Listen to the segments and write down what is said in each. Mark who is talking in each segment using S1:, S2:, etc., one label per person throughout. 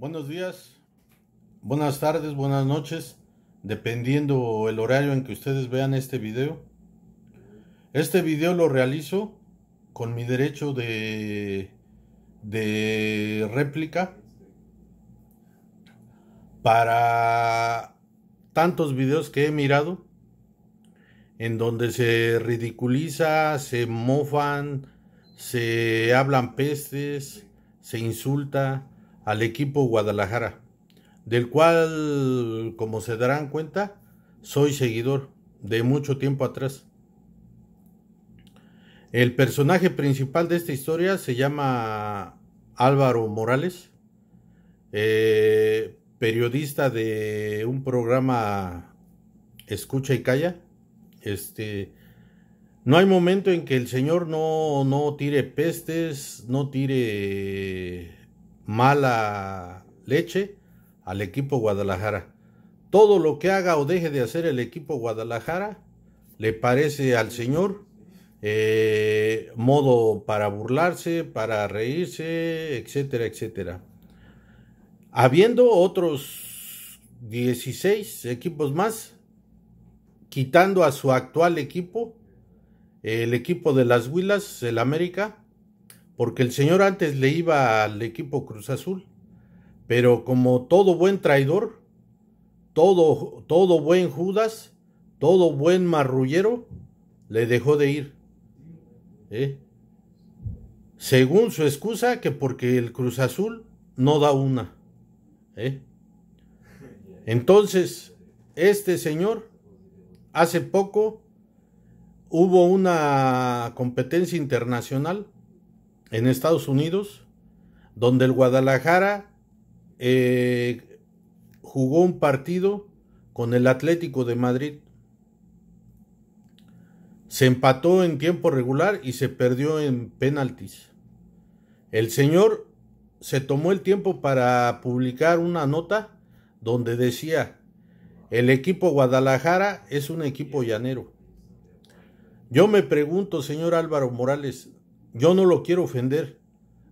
S1: buenos días, buenas tardes, buenas noches, dependiendo el horario en que ustedes vean este video. Este video lo realizo con mi derecho de, de réplica para tantos videos que he mirado en donde se ridiculiza, se mofan, se hablan pestes, se insulta, al equipo Guadalajara, del cual, como se darán cuenta, soy seguidor de mucho tiempo atrás. El personaje principal de esta historia se llama Álvaro Morales, eh, periodista de un programa Escucha y Calla. Este, no hay momento en que el Señor no, no tire pestes, no tire mala leche al equipo Guadalajara. Todo lo que haga o deje de hacer el equipo Guadalajara le parece al señor eh, modo para burlarse, para reírse, etcétera, etcétera. Habiendo otros 16 equipos más, quitando a su actual equipo, el equipo de las Huilas, el América, porque el señor antes le iba al equipo Cruz Azul, pero como todo buen traidor, todo, todo buen Judas, todo buen marrullero, le dejó de ir. ¿eh? Según su excusa, que porque el Cruz Azul no da una. ¿eh? Entonces, este señor, hace poco hubo una competencia internacional en Estados Unidos, donde el Guadalajara eh, jugó un partido con el Atlético de Madrid. Se empató en tiempo regular y se perdió en penaltis. El señor se tomó el tiempo para publicar una nota donde decía, el equipo Guadalajara es un equipo llanero. Yo me pregunto, señor Álvaro Morales, yo no lo quiero ofender.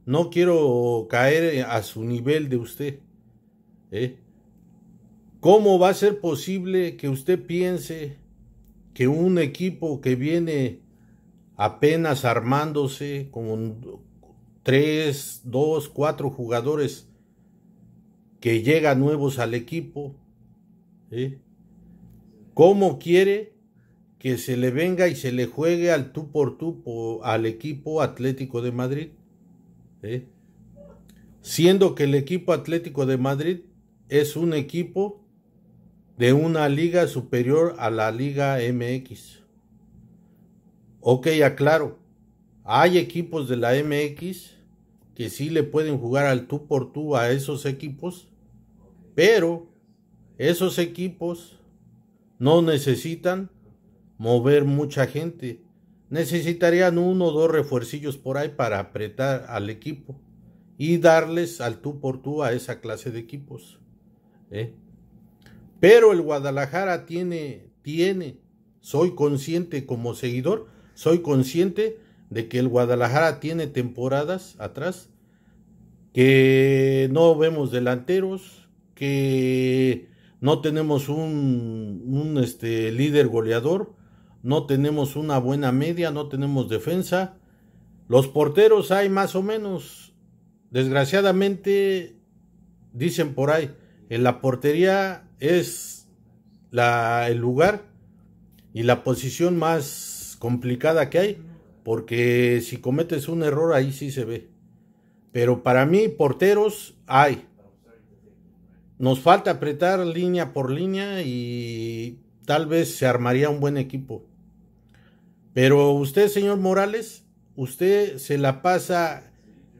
S1: No quiero caer a su nivel de usted. ¿eh? ¿Cómo va a ser posible que usted piense que un equipo que viene apenas armándose con tres, dos, cuatro jugadores que llegan nuevos al equipo, ¿eh? ¿cómo quiere que se le venga y se le juegue al tú por tú al equipo Atlético de Madrid. ¿eh? Siendo que el equipo Atlético de Madrid es un equipo de una liga superior a la Liga MX. Ok, aclaro. Hay equipos de la MX que sí le pueden jugar al tú por tú a esos equipos, pero esos equipos no necesitan mover mucha gente. Necesitarían uno o dos refuercillos por ahí para apretar al equipo y darles al tú por tú a esa clase de equipos. ¿eh? Pero el Guadalajara tiene, tiene, soy consciente como seguidor, soy consciente de que el Guadalajara tiene temporadas atrás que no vemos delanteros, que no tenemos un, un este, líder goleador, no tenemos una buena media, no tenemos defensa. Los porteros hay más o menos. Desgraciadamente, dicen por ahí, en la portería es el lugar y la posición más complicada que hay, porque si cometes un error ahí sí se ve. Pero para mí, porteros hay. Nos falta apretar línea por línea y tal vez se armaría un buen equipo. Pero usted, señor Morales, usted se la pasa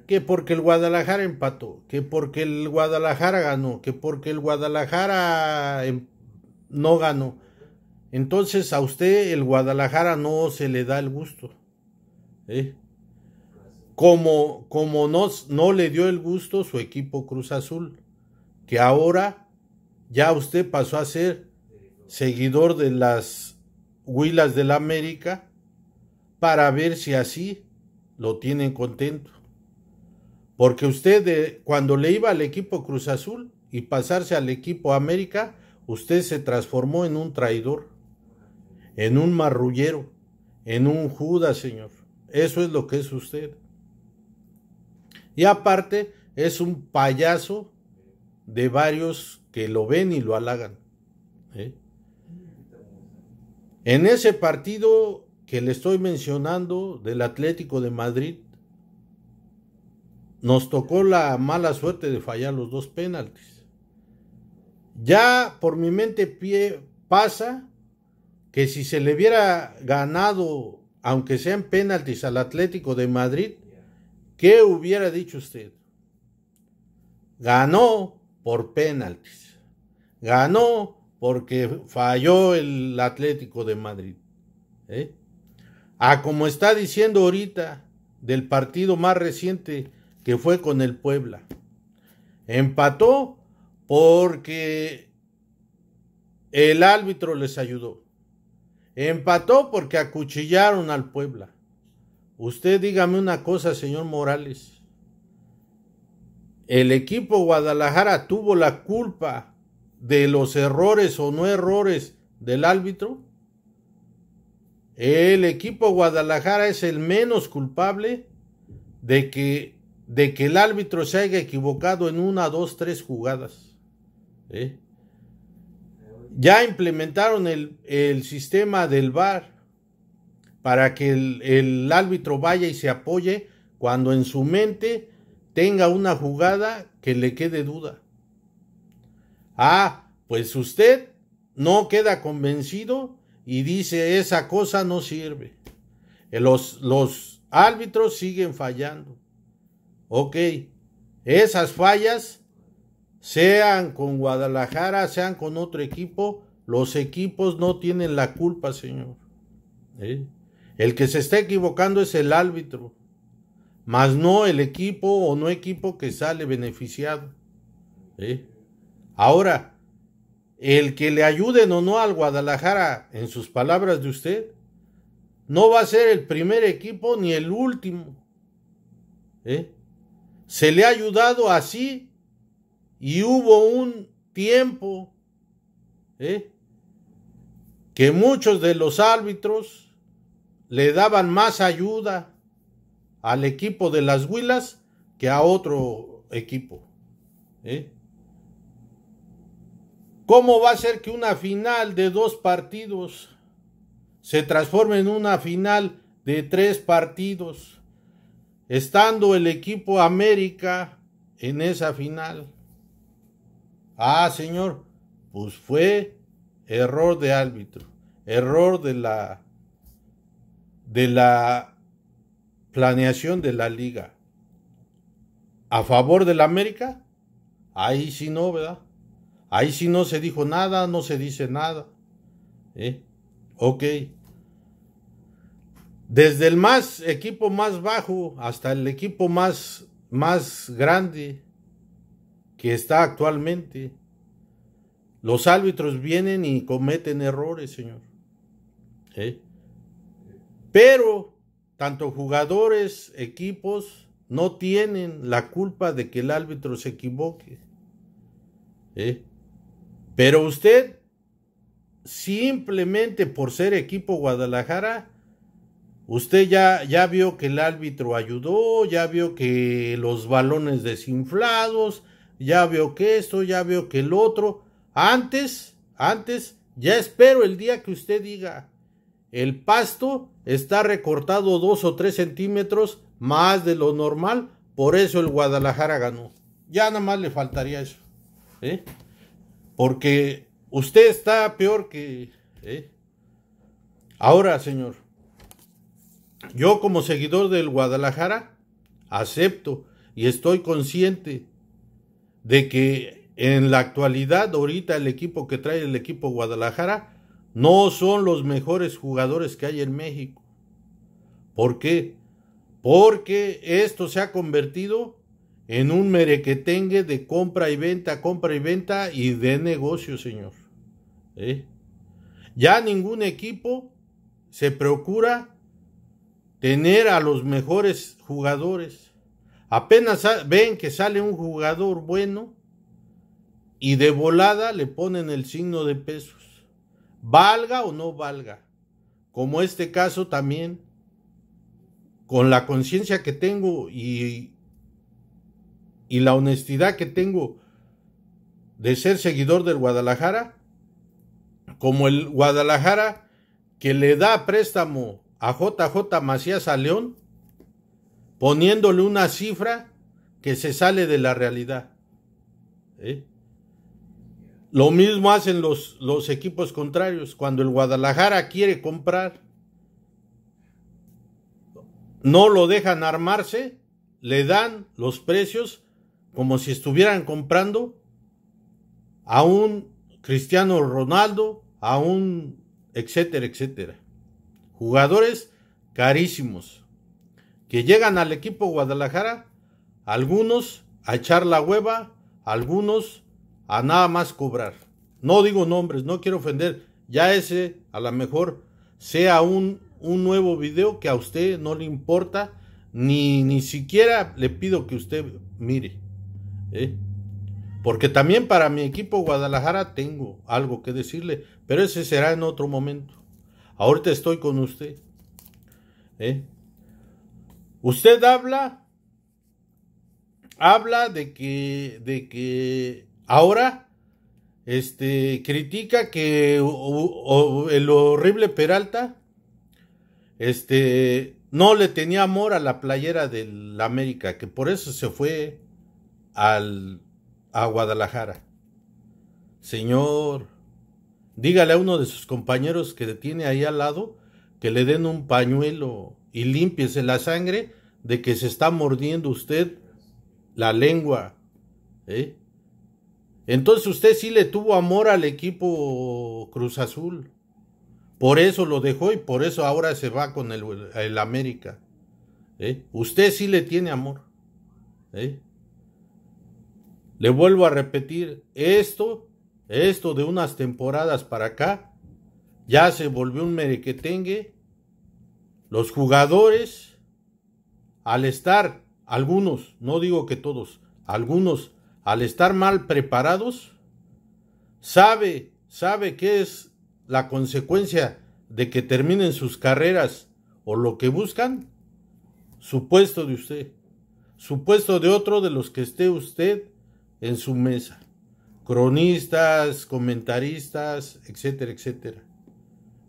S1: que porque el Guadalajara empató, que porque el Guadalajara ganó, que porque el Guadalajara em, no ganó. Entonces a usted el Guadalajara no se le da el gusto. ¿eh? Como, como no, no le dio el gusto su equipo Cruz Azul, que ahora ya usted pasó a ser seguidor de las Huilas del América para ver si así lo tienen contento. Porque usted eh, cuando le iba al equipo Cruz Azul y pasarse al equipo América, usted se transformó en un traidor, en un marrullero, en un Judas, señor. Eso es lo que es usted. Y aparte, es un payaso de varios que lo ven y lo halagan. ¿eh? En ese partido que le estoy mencionando del Atlético de Madrid, nos tocó la mala suerte de fallar los dos penaltis. Ya por mi mente pie pasa que si se le hubiera ganado, aunque sean penaltis, al Atlético de Madrid, ¿qué hubiera dicho usted? Ganó por penaltis. Ganó porque falló el Atlético de Madrid. ¿Eh? a ah, como está diciendo ahorita del partido más reciente que fue con el Puebla. Empató porque el árbitro les ayudó. Empató porque acuchillaron al Puebla. Usted dígame una cosa, señor Morales. El equipo Guadalajara tuvo la culpa de los errores o no errores del árbitro. El equipo Guadalajara es el menos culpable de que, de que el árbitro se haya equivocado en una, dos, tres jugadas. ¿eh? Ya implementaron el, sistema del VAR para que el, el árbitro vaya y se apoye cuando en su mente tenga una jugada que le quede duda. Ah, pues usted no queda convencido y dice esa cosa no sirve. Eh, los, los árbitros siguen fallando. Ok, esas fallas, sean con Guadalajara, sean con otro equipo, los equipos no tienen la culpa, señor. ¿Eh? El que se está equivocando es el árbitro, más no el equipo o no equipo que sale beneficiado. ¿Eh? Ahora, el que le ayuden o no al Guadalajara, en sus palabras de usted, no va a ser el primer equipo ni el último. ¿Eh? Se le ha ayudado así y hubo un tiempo ¿eh? que muchos de los árbitros le daban más ayuda al equipo de las Huilas que a otro equipo. ¿eh? ¿Cómo va a ser que una final de dos partidos se transforme en una final de tres partidos, estando el equipo América en esa final? Ah, señor, pues fue error de árbitro, error de la de la planeación de la liga. ¿A favor del América? Ahí sí no, ¿verdad? Ahí sí no se dijo nada, no se dice nada. ¿Eh? Ok. Desde el más equipo más bajo hasta el equipo más, más grande que está actualmente, los árbitros vienen y cometen errores, señor. ¿Eh? Pero tanto jugadores, equipos, no tienen la culpa de que el árbitro se equivoque. ¿Eh? Pero usted, simplemente por ser equipo Guadalajara, usted ya, ya vio que el árbitro ayudó, ya vio que los balones desinflados, ya vio que esto, ya vio que el otro. Antes, antes, ya espero el día que usted diga, el pasto está recortado dos o tres centímetros más de lo normal, por eso el Guadalajara ganó. Ya nada más le faltaría eso. ¿eh? Porque usted está peor que... ¿eh? Ahora, señor, yo como seguidor del Guadalajara acepto y estoy consciente de que en la actualidad, ahorita el equipo que trae el equipo Guadalajara no son los mejores jugadores que hay en México. ¿Por qué? Porque esto se ha convertido en un merequetengue de compra y venta, compra y venta y de negocio, señor. ¿Eh? Ya ningún equipo se procura tener a los mejores jugadores. Apenas ven que sale un jugador bueno y de volada le ponen el signo de pesos. Valga o no valga. Como este caso también, con la conciencia que tengo y y la honestidad que tengo de ser seguidor del Guadalajara, como el Guadalajara que le da préstamo a JJ Macías a León, poniéndole una cifra que se sale de la realidad. ¿eh? Lo mismo hacen los, los equipos contrarios. Cuando el Guadalajara quiere comprar, no lo dejan armarse, le dan los precios como si estuvieran comprando a un Cristiano Ronaldo, a un etcétera, etcétera. Jugadores carísimos que llegan al equipo Guadalajara, algunos a echar la hueva, algunos a nada más cobrar. No digo nombres, no quiero ofender. Ya ese a lo mejor sea un, un nuevo video que a usted no le importa, ni, ni siquiera le pido que usted mire. ¿Eh? Porque también para mi equipo Guadalajara tengo algo que decirle, pero ese será en otro momento. Ahorita estoy con usted. ¿eh? Usted habla, habla de que, de que ahora, este, critica que el horrible Peralta, este, no le tenía amor a la playera del América, que por eso se fue al, a Guadalajara. Señor, dígale a uno de sus compañeros que tiene ahí al lado que le den un pañuelo y límpiese la sangre de que se está mordiendo usted la lengua. ¿eh? Entonces usted sí le tuvo amor al equipo Cruz Azul. Por eso lo dejó y por eso ahora se va con el, el América. ¿eh? Usted sí le tiene amor. ¿eh? Le vuelvo a repetir, esto, esto de unas temporadas para acá, ya se volvió un merequetengue. Los jugadores, al estar, algunos, no digo que todos, algunos, al estar mal preparados, sabe, sabe qué es la consecuencia de que terminen sus carreras o lo que buscan, supuesto de usted, supuesto de otro de los que esté usted en su mesa. Cronistas, comentaristas, etcétera, etcétera.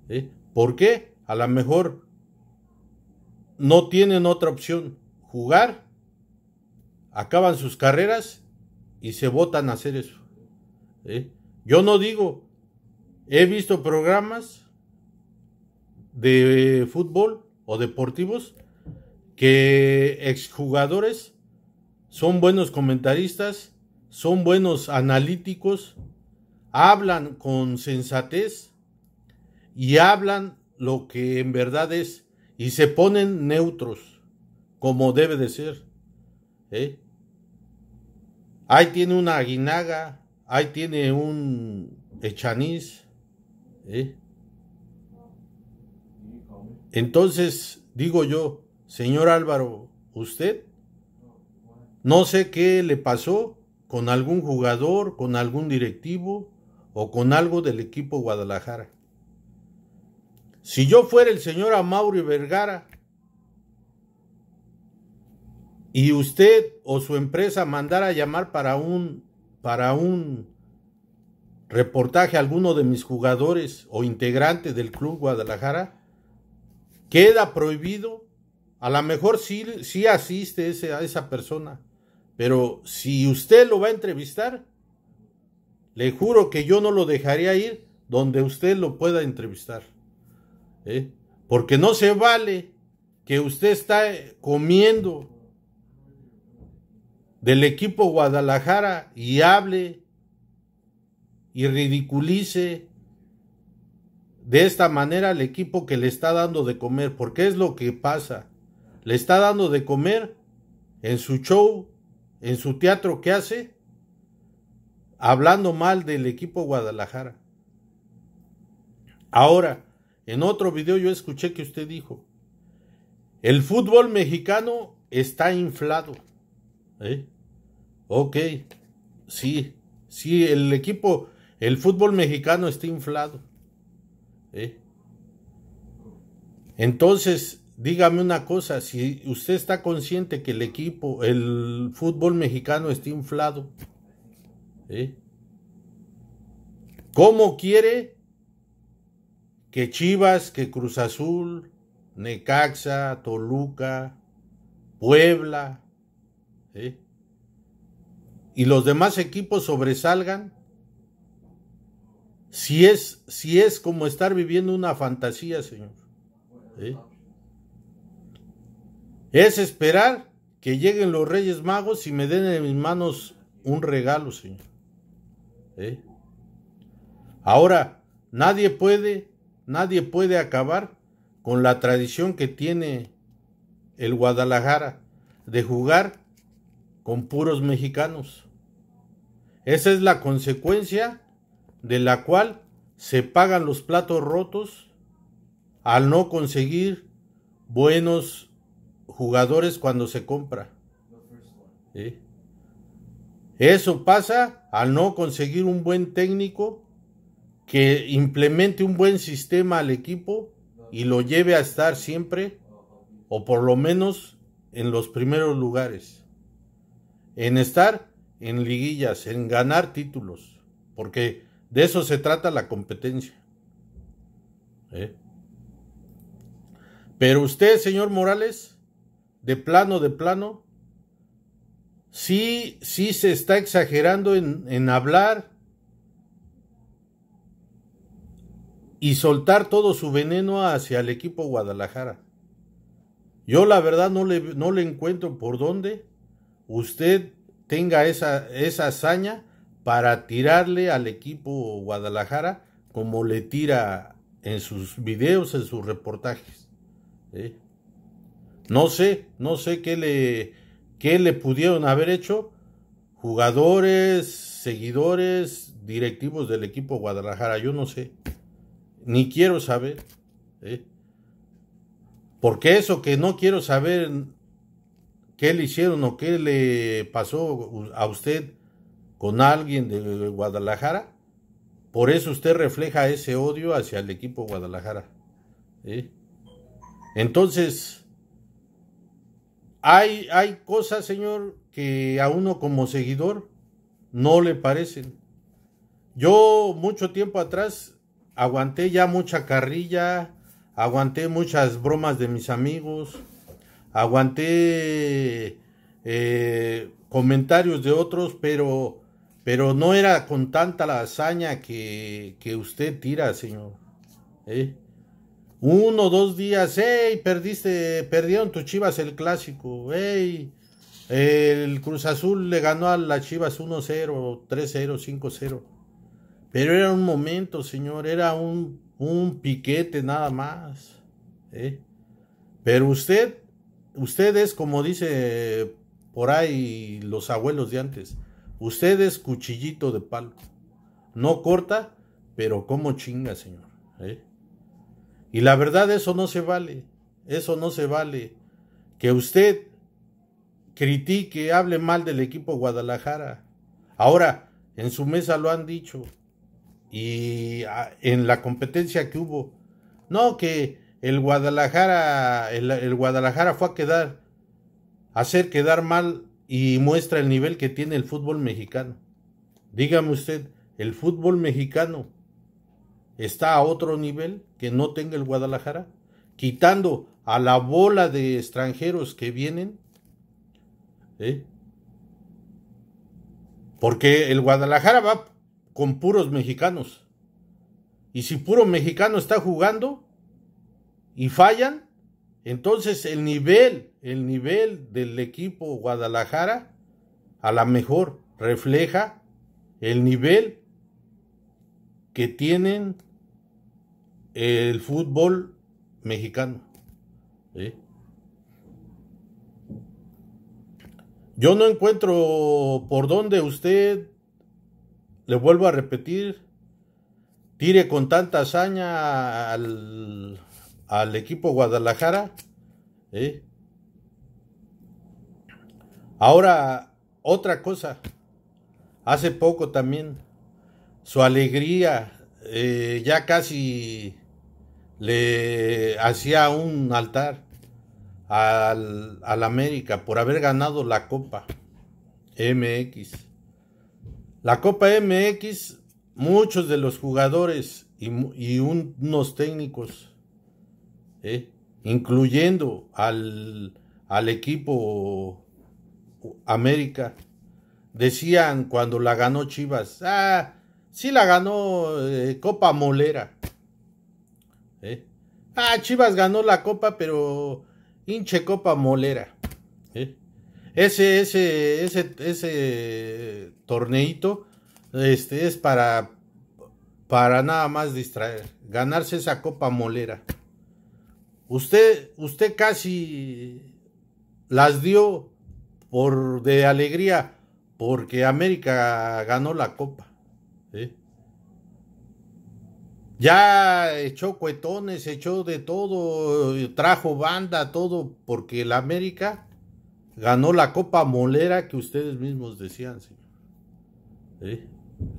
S1: ¿Eh? ¿Por qué? A lo mejor no tienen otra opción. Jugar, acaban sus carreras y se votan a hacer eso. ¿Eh? Yo no digo, he visto programas de fútbol o deportivos que exjugadores son buenos comentaristas son buenos analíticos, hablan con sensatez y hablan lo que en verdad es y se ponen neutros, como debe de ser. ¿eh? Ahí tiene una aguinaga, ahí tiene un echaniz. ¿eh? Entonces, digo yo, señor Álvaro, usted, no sé qué le pasó, con algún jugador, con algún directivo o con algo del equipo Guadalajara. Si yo fuera el señor Amaury Vergara y usted o su empresa mandara a llamar para un para un reportaje a alguno de mis jugadores o integrante del Club Guadalajara, queda prohibido. A lo mejor sí, asiste a esa persona, pero si usted lo va a entrevistar, le juro que yo no lo dejaría ir donde usted lo pueda entrevistar. ¿eh? Porque no se vale que usted está comiendo del equipo Guadalajara y hable y ridiculice de esta manera al equipo que le está dando de comer, porque es lo que pasa. Le está dando de comer en su show en su teatro que hace hablando mal del equipo Guadalajara. Ahora, en otro video yo escuché que usted dijo, el fútbol mexicano está inflado. ¿Eh? Ok, sí, sí, el equipo, el fútbol mexicano está inflado. ¿Eh? Entonces, dígame una cosa, si usted está consciente que el equipo, el fútbol mexicano está inflado, ¿eh? ¿cómo quiere que Chivas, que Cruz Azul, Necaxa, Toluca, Puebla ¿eh? y los demás equipos sobresalgan? Si es, si es como estar viviendo una fantasía, señor. ¿eh? Es esperar que lleguen los Reyes Magos y me den en mis manos un regalo, Señor. ¿Eh? Ahora, nadie puede, nadie puede acabar con la tradición que tiene el Guadalajara de jugar con puros mexicanos. Esa es la consecuencia de la cual se pagan los platos rotos al no conseguir buenos jugadores cuando se compra. Eso pasa al no conseguir un buen técnico que implemente un buen sistema al equipo y lo lleve a estar siempre o por lo menos en los primeros lugares. En estar en liguillas, en ganar títulos, porque de eso se trata la competencia. ¿Eh? Pero usted, señor Morales, de plano, de plano, sí, sí se está exagerando en, hablar y soltar todo su veneno hacia el equipo Guadalajara. Yo la verdad no le, no le encuentro por dónde usted tenga esa, esa hazaña para tirarle al equipo Guadalajara como le tira en sus videos, en sus reportajes. ¿eh? No sé, no sé qué le, le pudieron haber hecho jugadores, seguidores, directivos del equipo Guadalajara, yo no sé, ni quiero saber. ¿eh? Porque eso que no quiero saber qué le hicieron o qué le pasó a usted con alguien de Guadalajara, por eso usted refleja ese odio hacia el equipo Guadalajara. ¿eh? Entonces, hay, cosas, Señor, que a uno como seguidor no le parecen. Yo mucho tiempo atrás aguanté ya mucha carrilla, aguanté muchas bromas de mis amigos, aguanté eh, comentarios de otros, pero, pero no era con tanta la hazaña que, que usted tira, Señor. ¿Eh? uno, dos días, ¡ey! Perdiste, perdieron tus Chivas el clásico, ¡ey! El Cruz Azul le ganó a las Chivas 1-0, 3-0, 5-0. Pero era un momento, señor, era un, un piquete nada más. ¿eh? Pero usted, usted es como dice por ahí los abuelos de antes, usted es cuchillito de palo. No corta, pero como chinga, señor. ¿eh? Y la verdad eso no se vale, eso no se vale. Que usted critique, hable mal del equipo Guadalajara. Ahora, en su mesa lo han dicho. Y ah, en la competencia que hubo. No, que el Guadalajara, el, Guadalajara fue a quedar, a hacer quedar mal y muestra el nivel que tiene el fútbol mexicano. Dígame usted, el fútbol mexicano está a otro nivel que no tenga el Guadalajara, quitando a la bola de extranjeros que vienen. ¿eh? Porque el Guadalajara va con puros mexicanos. Y si puro mexicano está jugando y fallan, entonces el nivel, el nivel del equipo Guadalajara a la mejor refleja el nivel que tienen el fútbol mexicano. Yo no encuentro por dónde usted, le vuelvo a repetir, tire con tanta hazaña al, al equipo Guadalajara. Ahora, otra cosa, hace poco también, su alegría, eh, ya casi le hacía un altar al, América por haber ganado la Copa MX. La Copa MX, muchos de los jugadores y, unos técnicos, ¿eh? incluyendo al, al equipo América, decían cuando la ganó Chivas, ah, sí la ganó eh, Copa Molera. ¿Eh? Ah, Chivas ganó la copa, pero hinche copa molera. ¿Eh? Ese, ese, ese, ese torneito este, es para, para nada más distraer. Ganarse esa copa molera. Usted, usted casi las dio por de alegría porque América ganó la copa. Ya echó cuetones, echó de todo, trajo banda, todo, porque el América ganó la Copa Molera que ustedes mismos decían, señor. ¿Eh?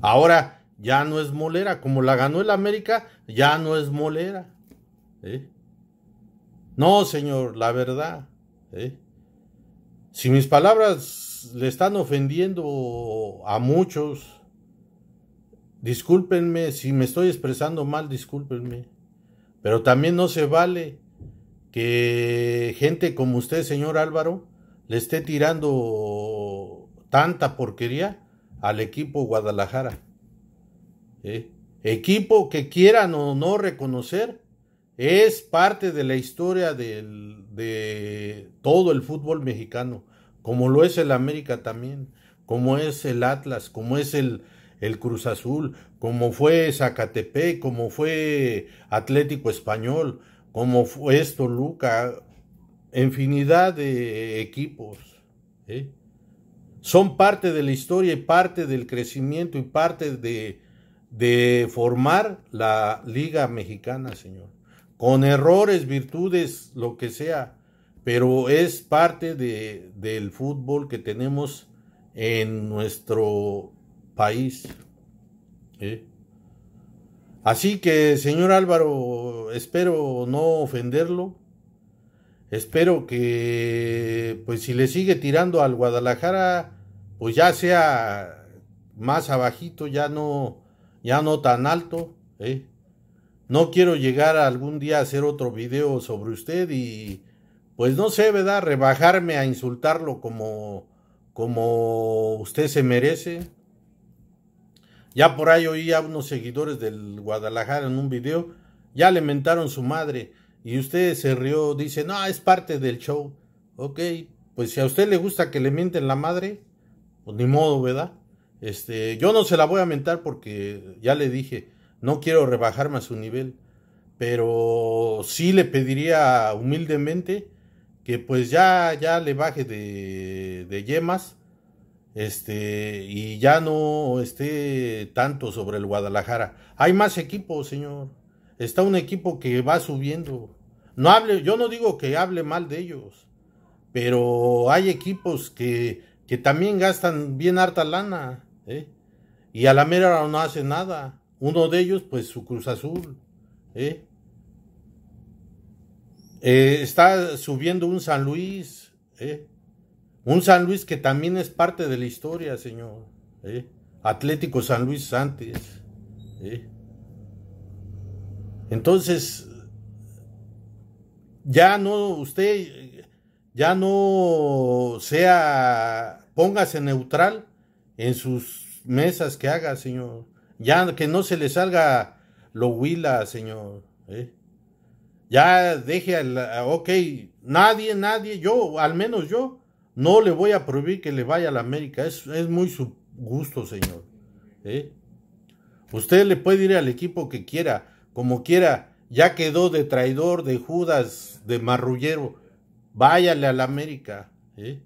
S1: Ahora ya no es molera, como la ganó el América, ya no es molera. ¿Eh? No, señor, la verdad. ¿eh? Si mis palabras le están ofendiendo a muchos, Discúlpenme, si me estoy expresando mal, discúlpenme. Pero también no se vale que gente como usted, señor Álvaro, le esté tirando tanta porquería al equipo Guadalajara. ¿eh? Equipo que quieran o no reconocer, es parte de la historia del, de todo el fútbol mexicano, como lo es el América también, como es el Atlas, como es el, el Cruz Azul, como fue Zacatepec, como fue Atlético Español, como fue esto Luca, infinidad de equipos. Son parte de la historia y parte del crecimiento y parte de, formar la Liga Mexicana, señor. Con errores, virtudes, lo que sea, pero es parte de, del fútbol que tenemos en nuestro país. Así que, señor Álvaro, espero no ofenderlo. Espero que, pues si le sigue tirando al Guadalajara, pues ya sea más abajito, ya no, ya no tan alto. No quiero llegar algún día a hacer otro video sobre usted y, pues no sé, ¿verdad? Rebajarme a insultarlo como, como usted se merece. Ya por ahí oí a unos seguidores del Guadalajara en un video, ya le mentaron su madre y usted se rió, dice, no, es parte del show. Ok, pues si a usted le gusta que le mienten la madre, pues ni modo, ¿verdad? Este, yo no se la voy a mentar porque ya le dije, no quiero rebajarme a su nivel, pero sí le pediría humildemente que pues ya, ya le baje de, de yemas este, y ya no esté tanto sobre el Guadalajara. Hay más equipos, señor. Está un equipo que va subiendo. No hable, yo no digo que hable mal de ellos, pero hay equipos que, también gastan bien harta lana, ¿eh? Y a la mera no hace nada. Uno de ellos, pues su Cruz Azul, Eh, eh está subiendo un San Luis, ¿eh? Un San Luis que también es parte de la historia, señor. ¿eh? Atlético San Luis antes. ¿eh? Entonces, ya no, usted ya no sea, póngase neutral en sus mesas que haga, señor. Ya que no se le salga lo huila, señor. ¿eh? Ya deje al, ok, nadie, nadie, yo, al menos yo, no le voy a prohibir que le vaya a la América. Es, es muy su gusto, señor. ¿eh? Usted le puede ir al equipo que quiera, como quiera. Ya quedó de traidor, de Judas, de marrullero. Váyale a la América. ¿eh?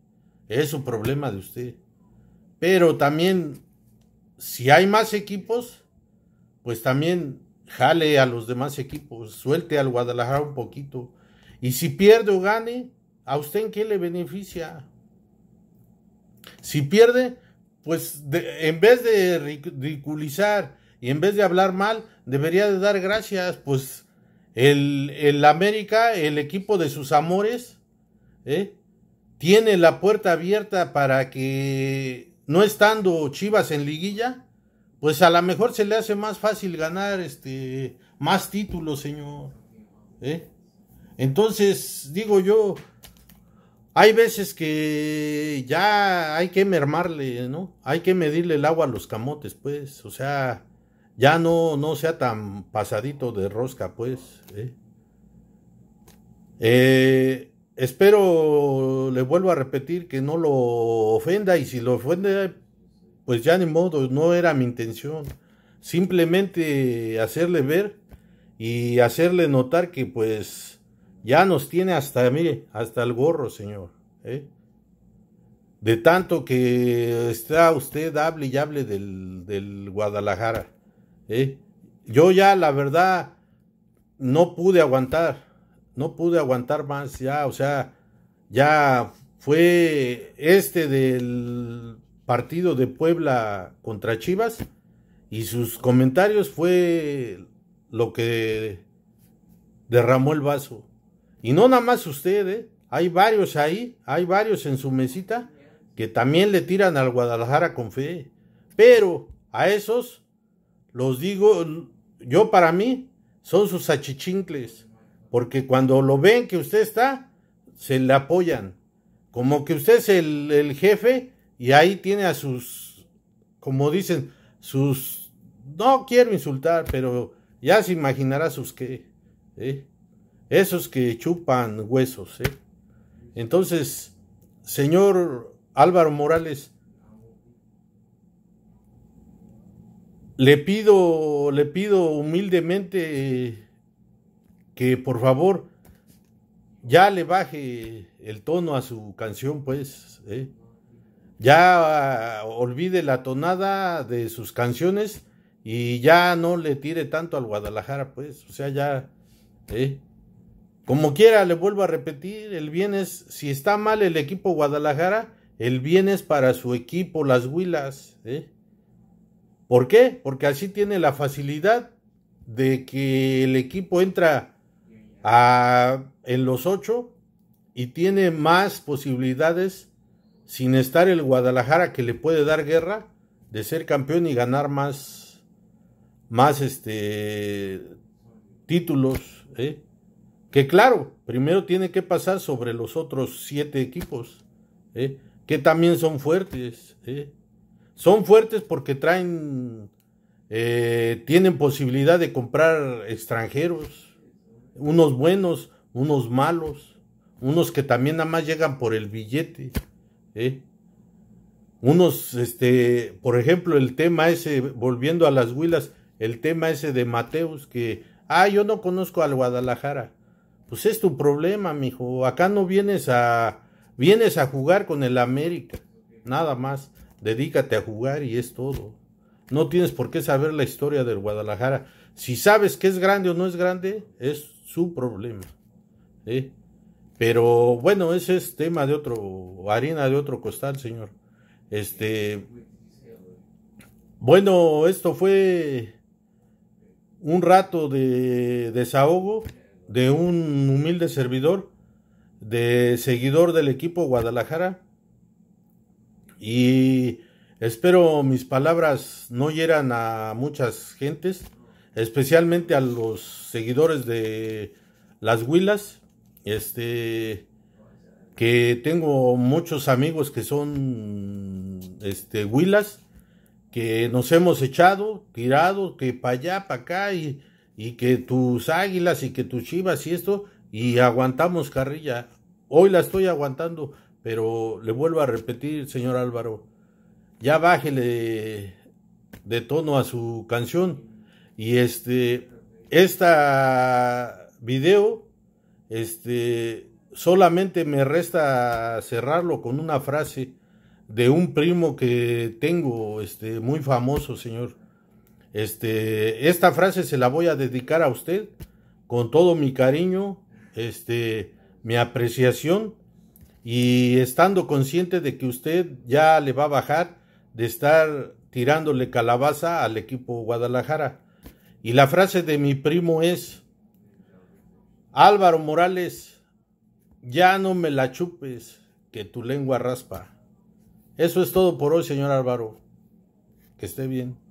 S1: Es un problema de usted. Pero también, si hay más equipos, pues también jale a los demás equipos. Suelte al Guadalajara un poquito. Y si pierde o gane, ¿a usted en qué le beneficia? Si pierde, pues en vez de ridiculizar y en vez de hablar mal, debería de dar gracias, pues el, América, el equipo de sus amores, ¿eh? tiene la puerta abierta para que no estando Chivas en liguilla, pues a lo mejor se le hace más fácil ganar este más títulos, señor. ¿eh? Entonces, digo yo, hay veces que ya hay que mermarle, ¿no? Hay que medirle el agua a los camotes, pues. O sea, ya no, no sea tan pasadito de rosca, pues. ¿eh? Eh, espero, le vuelvo a repetir, que no lo ofenda y si lo ofende, pues ya ni modo, no era mi intención. Simplemente hacerle ver y hacerle notar que pues ya nos tiene hasta, mire, hasta el gorro, señor. ¿eh? De tanto que está usted, hable y hable del, Guadalajara. ¿eh? Yo ya, la verdad, no pude aguantar. No pude aguantar más ya. O sea, ya fue este del partido de Puebla contra Chivas y sus comentarios fue lo que derramó el vaso. Y no nada más usted, ¿eh? hay varios ahí, hay varios en su mesita que también le tiran al Guadalajara con fe. Pero a esos, los digo, yo para mí, son sus achichincles. Porque cuando lo ven que usted está, se le apoyan. Como que usted es el, jefe y ahí tiene a sus, como dicen, sus, no quiero insultar, pero ya se imaginará sus qué. ¿eh? Esos que chupan huesos. ¿eh? Entonces, señor Álvaro Morales, le pido, le pido humildemente que por favor ya le baje el tono a su canción, pues. ¿eh? Ya ah, olvide la tonada de sus canciones y ya no le tire tanto al Guadalajara, pues. O sea, ya. ¿eh? Como quiera, le vuelvo a repetir, el bien es, si está mal el equipo Guadalajara, el bien es para su equipo, las Huilas. ¿eh? ¿Por qué? Porque así tiene la facilidad de que el equipo entra a, en los ocho y tiene más posibilidades sin estar el Guadalajara que le puede dar guerra de ser campeón y ganar más más este títulos ¿eh? Que claro, primero tiene que pasar sobre los otros siete equipos, ¿eh? que también son fuertes. ¿eh? Son fuertes porque traen, eh, tienen posibilidad de comprar extranjeros, unos buenos, unos malos, unos que también nada más llegan por el billete. Unos, este, por ejemplo, el tema ese, volviendo a las huilas, el tema ese de Mateus, que, ah, yo no conozco al Guadalajara pues es tu problema, mijo. Acá no vienes a. Vienes a jugar con el América. Nada más. Dedícate a jugar y es todo. No tienes por qué saber la historia del Guadalajara. Si sabes que es grande o no es grande, es su problema. Pero bueno, ese es tema de otro, harina de otro costal, señor. Este. Bueno, esto fue un rato de desahogo de un humilde servidor, de seguidor del equipo Guadalajara. Y espero mis palabras no hieran a muchas gentes, especialmente a los seguidores de las Huilas. Este que tengo muchos amigos que son este Huilas que nos hemos echado, tirado, que para allá, para acá y y que tus águilas y que tus chivas y esto, y aguantamos carrilla. Hoy la estoy aguantando, pero le vuelvo a repetir, señor Álvaro, ya bájele de tono a su canción. Y este, este video, este, solamente me resta cerrarlo con una frase de un primo que tengo, este, muy famoso, señor este, esta frase se la voy a dedicar a usted con todo mi cariño, este, mi apreciación y estando consciente de que usted ya le va a bajar de estar tirándole calabaza al equipo Guadalajara. Y la frase de mi primo es, Álvaro Morales, ya no me la chupes, que tu lengua raspa. Eso es todo por hoy, señor Álvaro. Que esté bien.